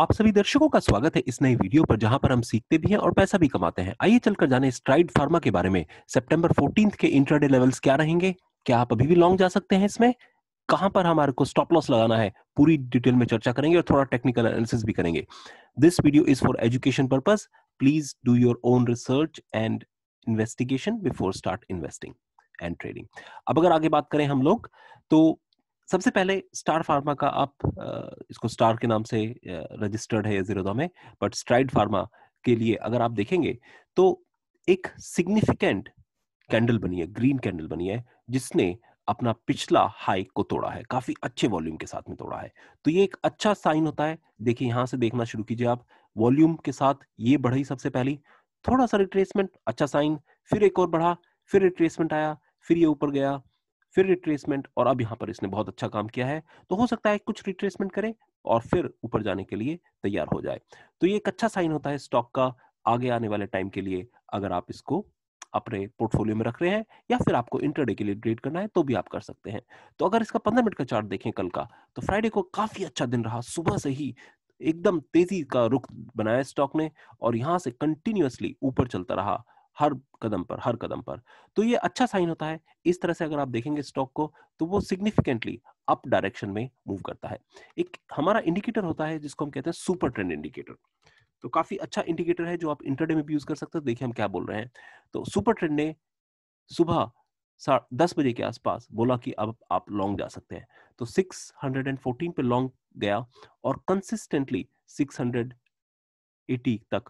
आप सभी दर्शकों का स्वागत है इस नई वीडियो पर जहां पर हम सीखते भी हैं और पैसा भी कमाते हैं आइए चलकर जाने स्ट्राइड फार्मा के बारे में सितंबर 14th के इंट्राडे लेवल्स क्या रहेंगे क्या आप अभी भी लॉन्ग जा सकते हैं इसमें कहां पर हमारे को स्टॉप लॉस लगाना है पूरी डिटेल में चर्चा करेंगे और थोड़ा टेक्निकल एनालिसिस भी करेंगे this video is for education purpose please do your own research and investigation before start investing and trading अब अगर आगे बात करें हम लोग तो सबसे पहले स्टार फार्मा का आप इसको स्टार के नाम से रजिस्टर्ड है में बट स्ट्राइड फार्मा के लिए अगर आप देखेंगे तो एक सिग्निफिकेंट कैंडल बनी है ग्रीन कैंडल बनी है जिसने अपना पिछला हाई को तोड़ा है काफी अच्छे वॉल्यूम के साथ में तोड़ा है तो ये एक अच्छा साइन होता है देखिए यहां से देखना शुरू कीजिए आप वॉल्यूम के साथ ये बढ़ी सबसे पहली थोड़ा सा रिट्रेसमेंट अच्छा साइन फिर एक और बढ़ा फिर रिट्रेसमेंट आया फिर ये ऊपर गया फिर रिट्रेसमेंट और अब यहाँ पर इसने बहुत अच्छा काम किया है तो हो सकता है कुछ रिट्रेसमेंट करें और फिर ऊपर जाने के लिए तैयार हो जाए तो ये एक अच्छा साइन होता है स्टॉक का आगे आने वाले टाइम के लिए अगर आप इसको अपने पोर्टफोलियो में रख रहे हैं या फिर आपको इंटरडे के लिए ट्रेड करना है तो भी आप कर सकते हैं तो अगर इसका पंद्रह मिनट का चार्ट देखें कल का तो फ्राइडे को काफी अच्छा दिन रहा सुबह से ही एकदम तेजी का रुख बनाया स्टॉक ने और यहाँ से कंटिन्यूसली ऊपर चलता रहा हर कदम पर हर कदम पर तो ये अच्छा साइन होता है इस तरह से अगर आप देखेंगे स्टॉक को तो वो सिग्निफिकेंटली अप डायरेक्शन में मूव करता है एक हमारा इंडिकेटर होता है जिसको हम कहते हैं सुपर ट्रेंड इंडिकेटर तो काफी अच्छा इंडिकेटर है जो आप इंटरडे में भी यूज कर सकते हो देखिए हम क्या बोल रहे हैं तो सुपर ट्रेंड ने सुबह दस बजे के आसपास बोला कि अब आप लॉन्ग जा सकते हैं तो 614 पे लॉन्ग गया और कंसिस्टेंटली 680 तक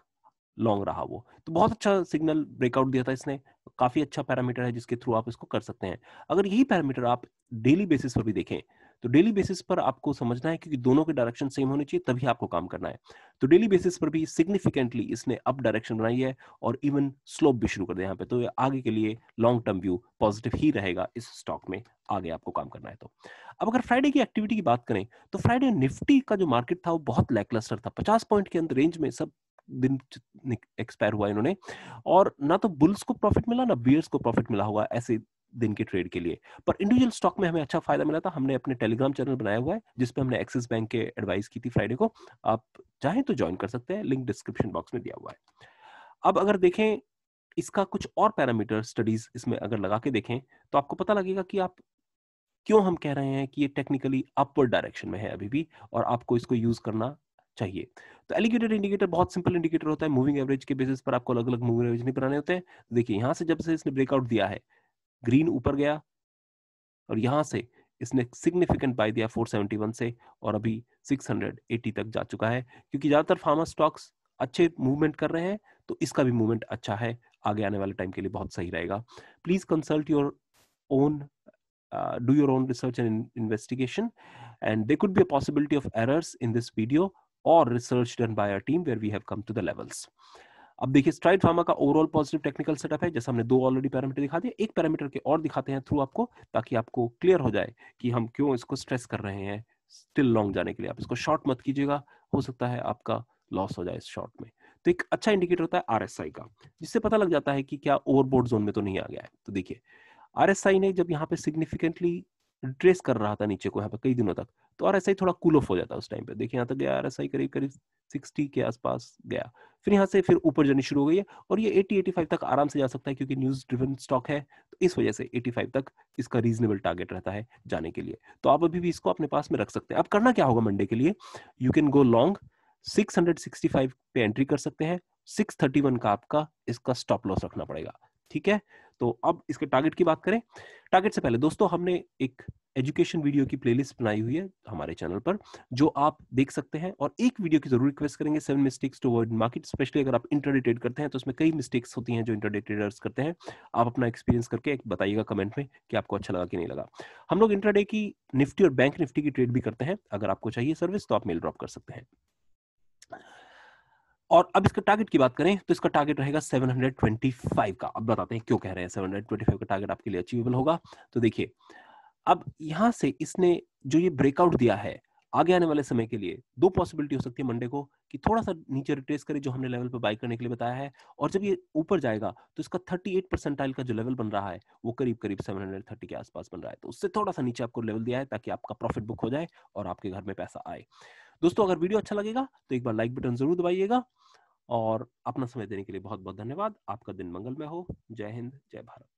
लॉन्ग रहा वो तो बहुत अच्छा सिग्नल ब्रेकआउट दिया था इसने काफी अच्छा पैरामीटर है जिसके थ्रू आप इसको कर सकते हैं अगर यही पैरामीटर आप डेली बेसिस पर भी देखें तो डेली बेसिस पर आपको समझना है क्योंकि दोनों के डायरेक्शन सेम होने चाहिए तभी आपको काम करना है तो डेली बेसिस पर भी सिग्निफिकेंटली इसने अप डायरेक्शन बनाई है और इवन स्लोप भी शुरू कर दिया यहाँ पे तो आगे के लिए लॉन्ग टर्म व्यू पॉजिटिव ही रहेगा इस स्टॉक में आगे आपको काम करना है तो अब अगर फ्राइडे की एक्टिविटी की बात करें तो फ्राइडे निफ्टी का जो मार्केट था वो बहुत लैकलस्टर था पचास पॉइंट के अंदर रेंज में सब दिन एक्सपायर हुआ इन्होंने और ना तो बुल्स को प्रॉफिट मिला ना बियर्स को प्रॉफिट मिला हुआ ऐसे दिन के ट्रेड के लिए पर इंडिविजुअल स्टॉक में हमें अच्छा फायदा मिला था हमने अपने टेलीग्राम चैनल बनाया हुआ है जिस पे हमने एक्सिस बैंक के एडवाइस की थी फ्राइडे को आप चाहें तो ज्वाइन कर सकते हैं लिंक डिस्क्रिप्शन बॉक्स में दिया हुआ है अब अगर देखें इसका कुछ और पैरामीटर स्टडीज इसमें अगर लगा के देखें तो आपको पता लगेगा कि आप क्यों हम कह रहे हैं कि ये टेक्निकली अपवर्ड डायरेक्शन में है अभी भी और आपको इसको यूज करना चाहिए तो एलिगेटर इंडिकेटर बहुत सिंपल इंडिकेटर होता है मूविंग एवरेज के बेसिस पर आपको अलग अलग मूविंग एवरेज नहीं बनाने होते हैं देखिए यहाँ से जब से इसने ब्रेकआउट दिया है ग्रीन ऊपर गया और यहाँ से इसने सिग्निफिकेंट बाय दिया 471 से और अभी 680 तक जा चुका है क्योंकि ज़्यादातर फार्मा स्टॉक्स अच्छे मूवमेंट कर रहे हैं तो इसका भी मूवमेंट अच्छा है आगे आने वाले टाइम के लिए बहुत सही रहेगा please consult your own do your own research and investigation and they could be a possibility of errors in this video or research done by our team where we have come to the levels. अब देखिए stride pharma का overall positive technical setup है जैसे हमने दो already parameter दिखा दिए एक पैरामीटर के और दिखाते हैं थ्रू आपको ताकि आपको क्लियर हो जाए कि हम क्यों इसको स्ट्रेस कर रहे हैं स्टिल लॉन्ग जाने के लिए आप इसको शॉर्ट मत कीजिएगा हो सकता है आपका लॉस हो जाए इस शॉर्ट में तो एक अच्छा इंडिकेटर होता है आर का जिससे पता लग जाता है कि क्या ओवरबोर्ड जोन में तो नहीं आ गया है तो देखिए आर ने जब यहाँ पे सिग्निफिकेंटली ट्रेस कर रहा था नीचे को यहाँ पे कई दिनों तक तो आर एस आई थोड़ा कूल ऑफ हो जाता है उस टाइम पे देखिए यहाँ तक गया आर एस आई करीब करीब सिक्सटी के आसपास गया फिर यहाँ से फिर ऊपर जानी शुरू हो गई है और ये एटी एटी फाइव तक आराम से जा सकता है क्योंकि न्यूज ड्रिवन स्टॉक है तो इस वजह से एटी फाइव तक इसका रीजनेबल टारगेट रहता है जाने के लिए तो आप अभी भी इसको अपने पास में रख सकते हैं अब करना क्या होगा मंडे के लिए you can go long six hundred sixty five पे एंट्री कर सकते हैं सिक्स थर्टी वन का आपका इसका स्टॉप लॉस रखना पड़ेगा ठीक है तो अब इसके टारगेट की बात करें टारगेट से पहले दोस्तों हमने एक एजुकेशन वीडियो की प्लेलिस्ट बनाई हुई है हमारे चैनल पर जो आप देख सकते हैं और एक वीडियो की जरूर रिक्वेस्ट करेंगे seven mistakes to avoid market specially अगर आप इंटरडेटेड करते हैं तो उसमें कई मिस्टेक्स होती हैं जो इंटरडेटेडर्स ट्रेडर्स करते हैं आप अपना एक्सपीरियंस करके बताइएगा कमेंट में कि आपको अच्छा लगा कि नहीं लगा हम लोग इंटरडे की निफ्टी और बैंक निफ्टी की ट्रेड भी करते हैं अगर आपको चाहिए सर्विस तो आप मेल ड्रॉप कर सकते हैं और अब इसका टारगेट की बात करें तो इसका टारगेट रहेगा 725 का अब बताते हैं क्यों कह रहे हैं 725 का टारगेट आपके लिए अचीवेबल होगा तो देखिए अब यहां से इसने जो ये ब्रेकआउट दिया है आगे आने वाले समय के लिए दो पॉसिबिलिटी हो सकती है मंडे को कि थोड़ा सा नीचे रिट्रेस करे जो हमने लेवल पर बाई करने के लिए बताया है और जब ये ऊपर जाएगा तो इसका 38 परसेंटाइल का जो लेवल बन रहा है वो करीब करीब 730 के आसपास बन रहा है तो उससे थोड़ा सा नीचे आपको लेवल दिया है ताकि आपका प्रॉफिट बुक हो जाए और आपके घर में पैसा आए दोस्तों अगर वीडियो अच्छा लगेगा तो एक बार लाइक बटन जरूर दबाइएगा और अपना समय देने के लिए बहुत बहुत धन्यवाद आपका दिन मंगलमय हो जय हिंद जय भारत